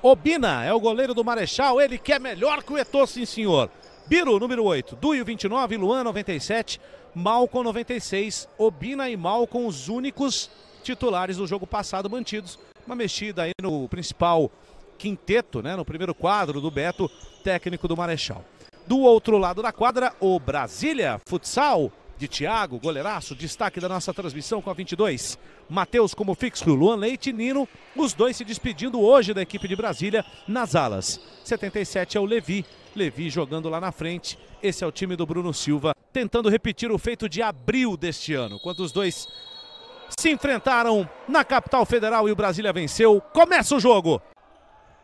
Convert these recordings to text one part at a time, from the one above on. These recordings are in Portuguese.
Obina é o goleiro do Marechal, ele quer é melhor que o Eto'o, sim senhor. Biro, número 8, Duio, 29, Luan, 97, Malcom, 96. Obina e Malcom, os únicos titulares do jogo passado mantidos. Uma mexida aí no principal quinteto, né, no primeiro quadro do Beto, técnico do Marechal. Do outro lado da quadra, o Brasília Futsal de Thiago, goleiraço, destaque da nossa transmissão com a 22. Matheus como fixo, Luan Leite e Nino, os dois se despedindo hoje da equipe de Brasília nas alas. 77 é o Levi, Levi jogando lá na frente. Esse é o time do Bruno Silva, tentando repetir o feito de abril deste ano, quando os dois se enfrentaram na capital federal e o Brasília venceu. Começa o jogo!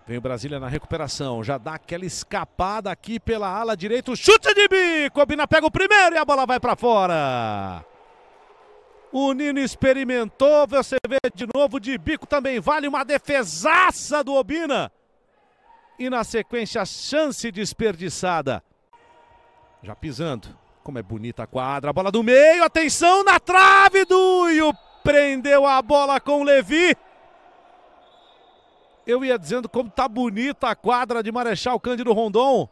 Vem o Brasília na recuperação. Já dá aquela escapada aqui pela ala direita. Chute de bico. A Bina pega o primeiro e a bola vai para fora. O Nino experimentou. Você vê de novo de bico também. Vale uma defesaça do Obina. E na sequência, a chance desperdiçada. Já pisando. Como é bonita a quadra. A bola do meio. Atenção na trave do Prendeu a bola com Levi eu ia dizendo como tá bonita a quadra de Marechal Cândido Rondon.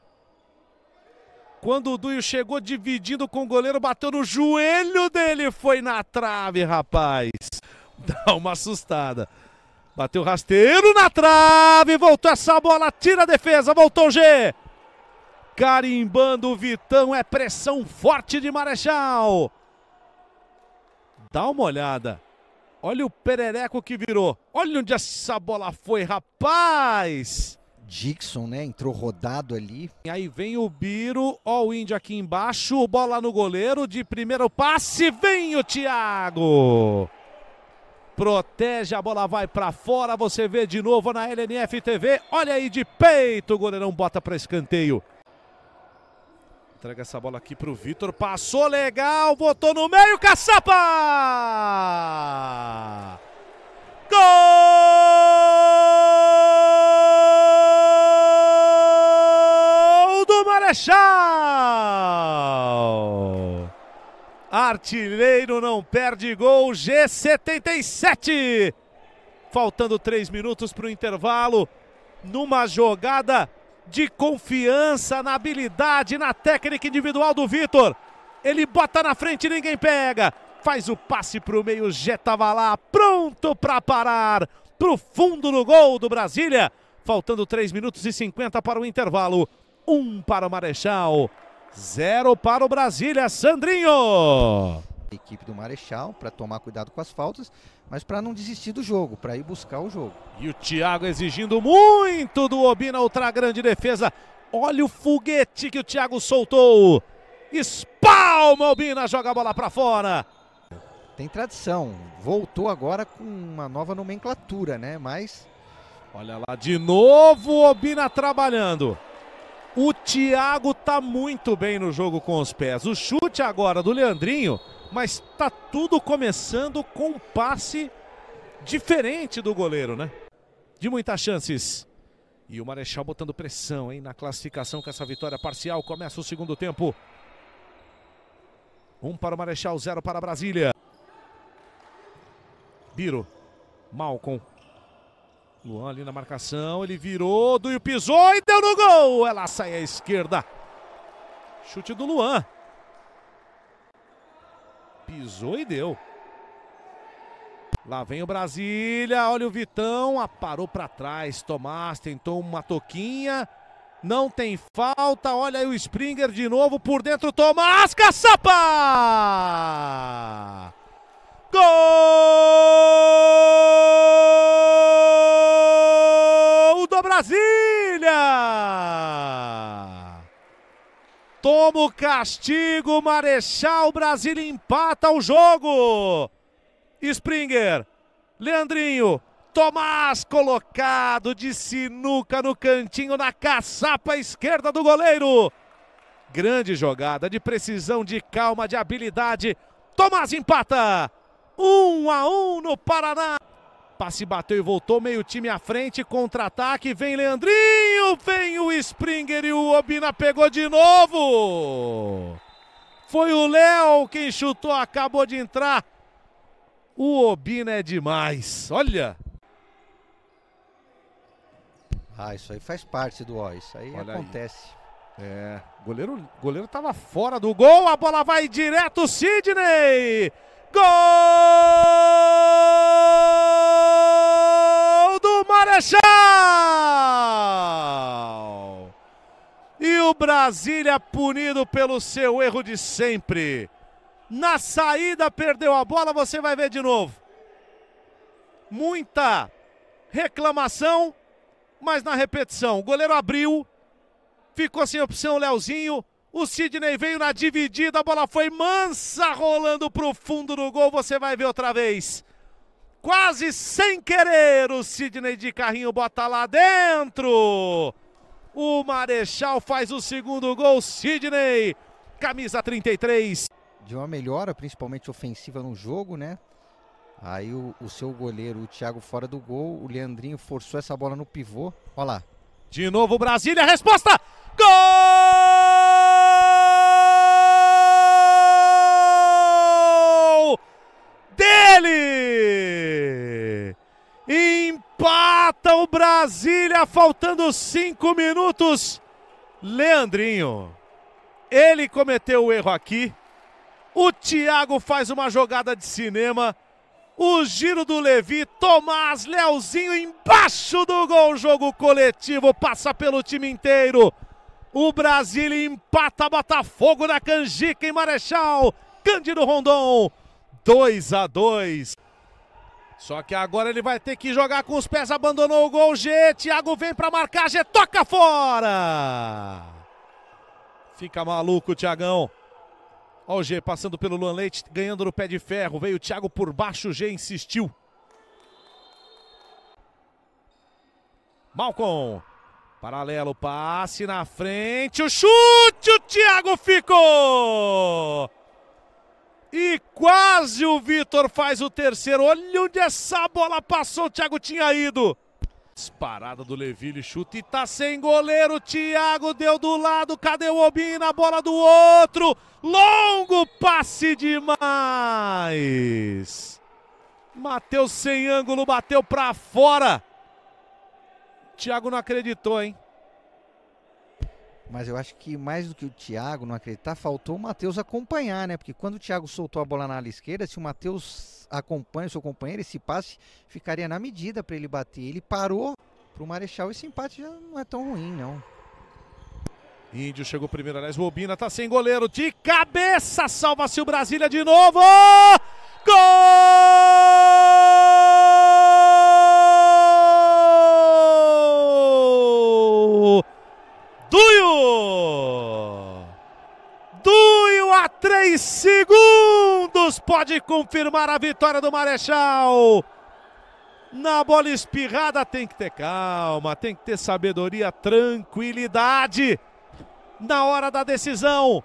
Quando o Duio chegou dividindo com o goleiro, bateu no joelho dele, foi na trave, rapaz. Dá uma assustada. Bateu rasteiro na trave, voltou essa bola, tira a defesa, voltou o G. Carimbando o Vitão, é pressão forte de Marechal. Dá uma olhada. Olha o perereco que virou. Olha onde essa bola foi, rapaz! Dixon, né? Entrou rodado ali. E aí vem o Biro, ó o Índio aqui embaixo, bola no goleiro, de primeiro passe, vem o Thiago! Protege, a bola vai para fora, você vê de novo na LNF TV, olha aí de peito, o goleirão bota para escanteio. Entrega essa bola aqui pro Vitor. Passou legal, botou no meio, caçapa! Gol do Marechal! Artilheiro não perde gol, G77. Faltando três minutos para o intervalo, numa jogada de confiança na habilidade, na técnica individual do Vitor. Ele bota na frente, ninguém pega. Faz o passe para o meio, Jetava lá, pronto para parar. Para o fundo do gol do Brasília. Faltando 3 minutos e 50 para o intervalo. 1 um para o Marechal, 0 para o Brasília. Sandrinho! equipe do Marechal para tomar cuidado com as faltas, mas para não desistir do jogo, para ir buscar o jogo. E o Thiago exigindo muito do Obina, outra grande defesa. Olha o foguete que o Thiago soltou. Espalma Obina, joga a bola para fora. Tem tradição, voltou agora com uma nova nomenclatura, né? Mas olha lá de novo o Obina trabalhando. O Thiago tá muito bem no jogo com os pés. O chute agora do Leandrinho mas está tudo começando com um passe diferente do goleiro, né? De muitas chances. E o Marechal botando pressão, hein, na classificação com essa vitória parcial. Começa o segundo tempo. Um para o Marechal, zero para a Brasília. Biro. Malcom. Luan ali na marcação, ele virou, Duio pisou e deu no gol! Ela sai à esquerda. Chute do Luan. Pisou e deu. Lá vem o Brasília, olha o Vitão, aparou ah, para trás, Tomás tentou uma toquinha, não tem falta, olha aí o Springer de novo por dentro, Tomás, caçapa! Gol! Toma o castigo, Marechal Brasil empata o jogo. Springer, Leandrinho, Tomás colocado de sinuca no cantinho na caçapa esquerda do goleiro. Grande jogada de precisão, de calma, de habilidade. Tomás empata. Um a um no Paraná passe bateu e voltou, meio time à frente, contra-ataque, vem Leandrinho, vem o Springer e o Obina pegou de novo. Foi o Léo quem chutou, acabou de entrar. O Obina é demais, olha. Ah, isso aí faz parte do ó, isso aí olha acontece. Aí. É, goleiro, goleiro tava fora do gol, a bola vai direto, Sidney! Gol! Brasília punido pelo seu erro de sempre. Na saída perdeu a bola, você vai ver de novo. Muita reclamação, mas na repetição. O goleiro abriu, ficou sem opção o Leozinho. O Sidney veio na dividida, a bola foi mansa, rolando para o fundo do gol. Você vai ver outra vez. Quase sem querer, o Sidney de carrinho bota lá dentro. O Marechal faz o segundo gol, Sidney, camisa 33. De uma melhora, principalmente ofensiva no jogo, né? Aí o, o seu goleiro, o Thiago, fora do gol. O Leandrinho forçou essa bola no pivô. Olha lá. De novo Brasília, resposta! Gol! faltando cinco minutos. Leandrinho, ele cometeu o erro aqui. O Thiago faz uma jogada de cinema. O giro do Levi, Tomás, Leozinho embaixo do gol. Jogo coletivo, passa pelo time inteiro. O Brasil empata Botafogo na Canjica em Marechal. Cândido Rondon, 2 a 2. Só que agora ele vai ter que jogar com os pés, abandonou o gol. G, Thiago vem para marcar, G toca fora! Fica maluco, Thiagão. Olha o G passando pelo Luan Leite, ganhando no pé de ferro. Veio o Thiago por baixo, G insistiu. Malcom. Paralelo, passe na frente, o chute, o Thiago ficou! quase o Vitor faz o terceiro. Olha onde essa bola passou, o Thiago tinha ido. Disparada do Leville, chute e tá sem goleiro. Thiago deu do lado, cadê o Obina? Bola do outro. Longo passe demais. Matheus sem ângulo, bateu para fora. Thiago não acreditou, hein? Mas eu acho que mais do que o Thiago não acreditar, faltou o Matheus acompanhar, né? Porque quando o Thiago soltou a bola na ala esquerda, se o Matheus acompanha o seu companheiro, esse passe ficaria na medida para ele bater. Ele parou para o Marechal, esse empate já não é tão ruim, não. Índio chegou primeiro, aliás, Robina tá sem goleiro, de cabeça, salva-se o Brasília de novo! Gol! pode confirmar a vitória do Marechal. Na bola espirrada tem que ter calma, tem que ter sabedoria, tranquilidade. Na hora da decisão,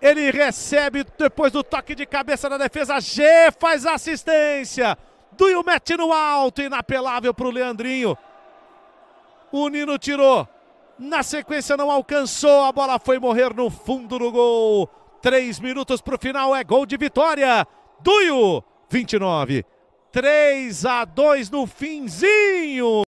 ele recebe depois do toque de cabeça da defesa. G faz assistência. Duio mete no alto, inapelável para o Leandrinho. O Nino tirou. Na sequência não alcançou, a bola foi morrer no fundo do gol. Três minutos para o final, é gol de vitória. Duio, 29. 3 a 2 no finzinho.